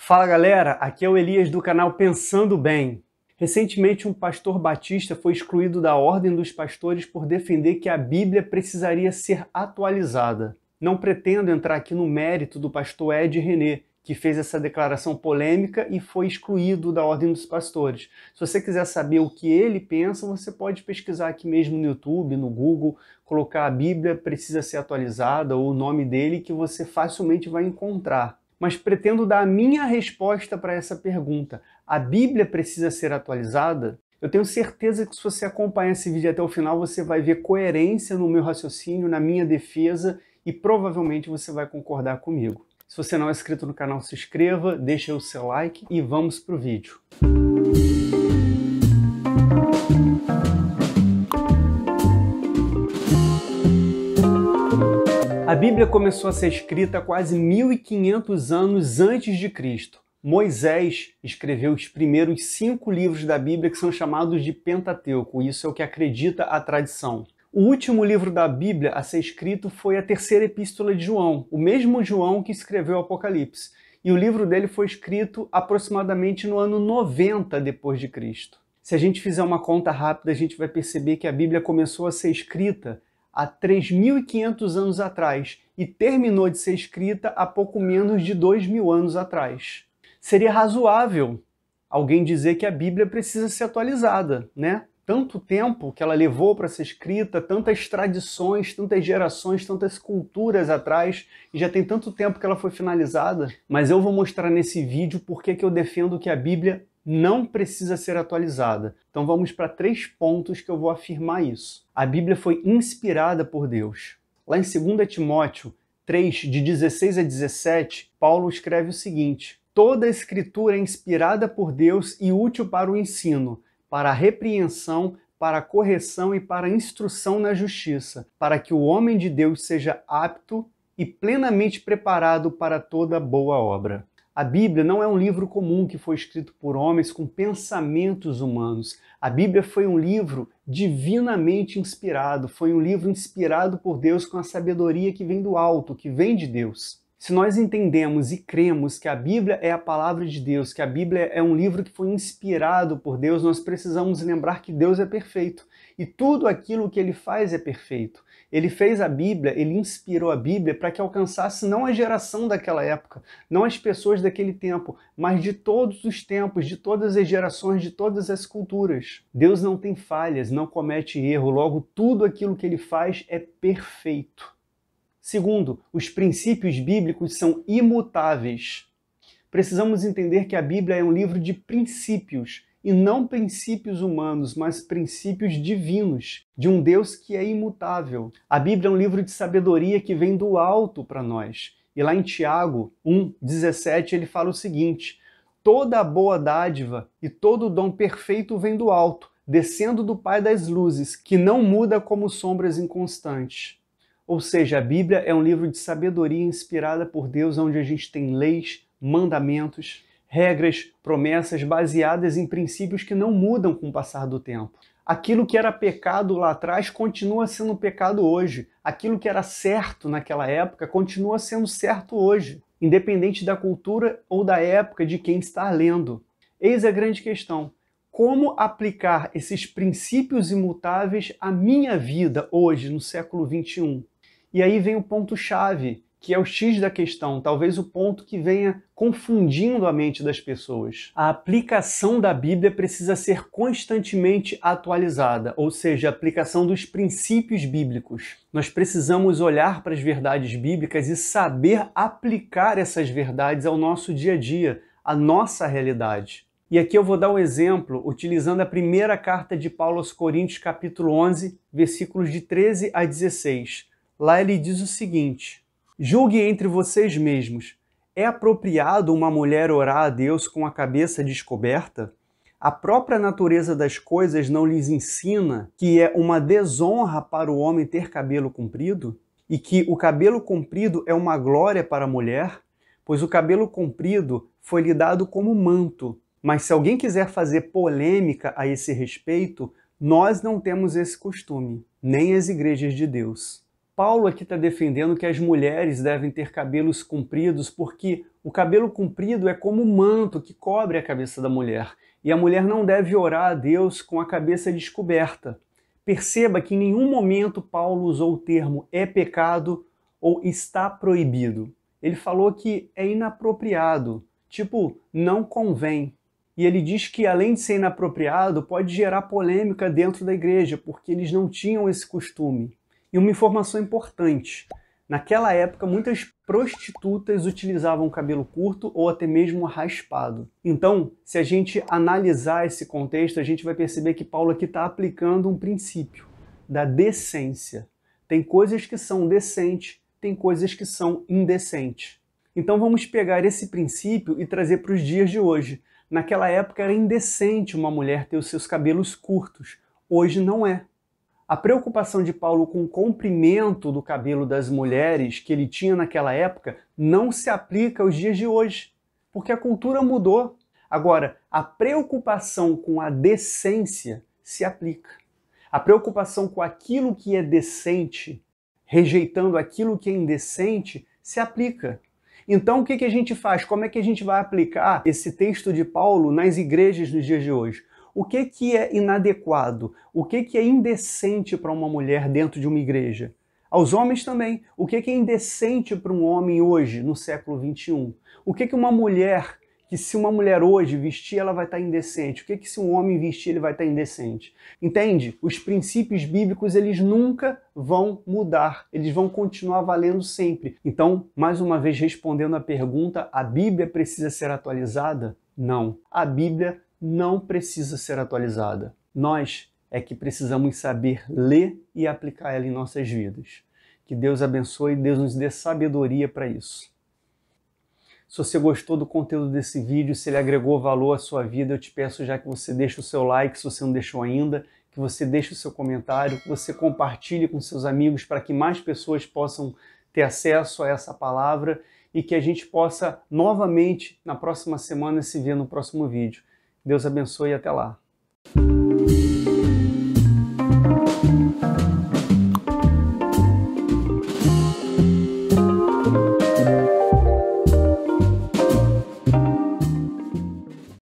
Fala galera, aqui é o Elias do canal Pensando Bem. Recentemente, um pastor batista foi excluído da Ordem dos Pastores por defender que a Bíblia precisaria ser atualizada. Não pretendo entrar aqui no mérito do pastor Ed René, que fez essa declaração polêmica e foi excluído da Ordem dos Pastores. Se você quiser saber o que ele pensa, você pode pesquisar aqui mesmo no YouTube, no Google, colocar a Bíblia precisa ser atualizada ou o nome dele que você facilmente vai encontrar mas pretendo dar a minha resposta para essa pergunta. A Bíblia precisa ser atualizada? Eu tenho certeza que se você acompanhar esse vídeo até o final, você vai ver coerência no meu raciocínio, na minha defesa e provavelmente você vai concordar comigo. Se você não é inscrito no canal, se inscreva, deixa o seu like e vamos pro vídeo. Música Bíblia começou a ser escrita quase 1500 anos antes de Cristo. Moisés escreveu os primeiros cinco livros da Bíblia que são chamados de Pentateuco, isso é o que acredita a tradição. O último livro da Bíblia a ser escrito foi a terceira epístola de João, o mesmo João que escreveu o Apocalipse, e o livro dele foi escrito aproximadamente no ano 90 depois de Cristo. Se a gente fizer uma conta rápida, a gente vai perceber que a Bíblia começou a ser escrita há 3.500 anos atrás e terminou de ser escrita há pouco menos de 2.000 anos atrás. Seria razoável alguém dizer que a Bíblia precisa ser atualizada, né? Tanto tempo que ela levou para ser escrita, tantas tradições, tantas gerações, tantas culturas atrás, e já tem tanto tempo que ela foi finalizada. Mas eu vou mostrar nesse vídeo por que eu defendo que a Bíblia não precisa ser atualizada. Então vamos para três pontos que eu vou afirmar isso. A Bíblia foi inspirada por Deus. Lá em 2 Timóteo 3, de 16 a 17, Paulo escreve o seguinte: Toda a escritura é inspirada por Deus e útil para o ensino, para a repreensão, para a correção e para a instrução na justiça, para que o homem de Deus seja apto e plenamente preparado para toda boa obra. A Bíblia não é um livro comum que foi escrito por homens com pensamentos humanos. A Bíblia foi um livro divinamente inspirado, foi um livro inspirado por Deus com a sabedoria que vem do alto, que vem de Deus. Se nós entendemos e cremos que a Bíblia é a palavra de Deus, que a Bíblia é um livro que foi inspirado por Deus, nós precisamos lembrar que Deus é perfeito e tudo aquilo que ele faz é perfeito. Ele fez a Bíblia, ele inspirou a Bíblia para que alcançasse não a geração daquela época, não as pessoas daquele tempo, mas de todos os tempos, de todas as gerações, de todas as culturas. Deus não tem falhas, não comete erro, logo tudo aquilo que ele faz é perfeito. Segundo, os princípios bíblicos são imutáveis. Precisamos entender que a Bíblia é um livro de princípios, e não princípios humanos, mas princípios divinos, de um Deus que é imutável. A Bíblia é um livro de sabedoria que vem do alto para nós. E lá em Tiago 1:17 ele fala o seguinte: Toda boa dádiva e todo dom perfeito vem do alto, descendo do Pai das luzes, que não muda como sombras inconstantes. Ou seja, a Bíblia é um livro de sabedoria inspirada por Deus, onde a gente tem leis, mandamentos, regras, promessas baseadas em princípios que não mudam com o passar do tempo. Aquilo que era pecado lá atrás continua sendo pecado hoje. Aquilo que era certo naquela época continua sendo certo hoje, independente da cultura ou da época de quem está lendo. Eis a grande questão: como aplicar esses princípios imutáveis à minha vida hoje, no século 21? E aí vem o ponto-chave, que é o X da questão, talvez o ponto que venha confundindo a mente das pessoas. A aplicação da Bíblia precisa ser constantemente atualizada, ou seja, a aplicação dos princípios bíblicos. Nós precisamos olhar para as verdades bíblicas e saber aplicar essas verdades ao nosso dia a dia, à nossa realidade. E aqui eu vou dar um exemplo utilizando a primeira carta de Paulo aos Coríntios, capítulo 11, versículos de 13 a 16 Lá ele diz o seguinte: Julgue entre vocês mesmos. É apropriado uma mulher orar a Deus com a cabeça descoberta? A própria natureza das coisas não lhes ensina que é uma desonra para o homem ter cabelo comprido? E que o cabelo comprido é uma glória para a mulher? Pois o cabelo comprido foi lhe dado como manto. Mas se alguém quiser fazer polêmica a esse respeito, nós não temos esse costume, nem as igrejas de Deus. Paulo aqui está defendendo que as mulheres devem ter cabelos compridos, porque o cabelo comprido é como um manto que cobre a cabeça da mulher. E a mulher não deve orar a Deus com a cabeça descoberta. Perceba que em nenhum momento Paulo usou o termo é pecado ou está proibido. Ele falou que é inapropriado, tipo, não convém. E ele diz que, além de ser inapropriado, pode gerar polêmica dentro da igreja, porque eles não tinham esse costume. E uma informação importante: naquela época, muitas prostitutas utilizavam cabelo curto ou até mesmo raspado. Então, se a gente analisar esse contexto, a gente vai perceber que Paulo aqui está aplicando um princípio da decência. Tem coisas que são decentes, tem coisas que são indecentes. Então vamos pegar esse princípio e trazer para os dias de hoje. Naquela época era indecente uma mulher ter os seus cabelos curtos, hoje não é. A preocupação de Paulo com o comprimento do cabelo das mulheres que ele tinha naquela época não se aplica aos dias de hoje, porque a cultura mudou. Agora, a preocupação com a decência se aplica. A preocupação com aquilo que é decente, rejeitando aquilo que é indecente, se aplica. Então, o que, a gente faz? Como é que a gente vai aplicar esse texto de Paulo nas igrejas nos dias de hoje? o que, que é inadequado, o que, que é indecente para uma mulher dentro de uma igreja. Aos homens também, o que, que é indecente para um homem hoje, no século XXI. O que, que uma mulher, que se uma mulher hoje vestir, ela vai estar tá indecente. O que, que se um homem vestir, ele vai estar tá indecente. Entende? Os princípios bíblicos, eles nunca vão mudar, eles vão continuar valendo sempre. Então, mais uma vez, respondendo à pergunta, a Bíblia precisa ser atualizada? Não. A Bíblia não precisa ser atualizada. Nós é que precisamos saber ler e aplicar ela em nossas vidas. Que Deus abençoe e Deus nos dê sabedoria para isso. Se você gostou do conteúdo desse vídeo, se ele agregou valor à sua vida, eu te peço já que você deixe o seu like, se você não deixou ainda, que você deixe o seu comentário, que você compartilhe com seus amigos para que mais pessoas possam ter acesso a essa palavra e que a gente possa novamente na próxima semana se ver no próximo vídeo. Deus abençoe e até lá.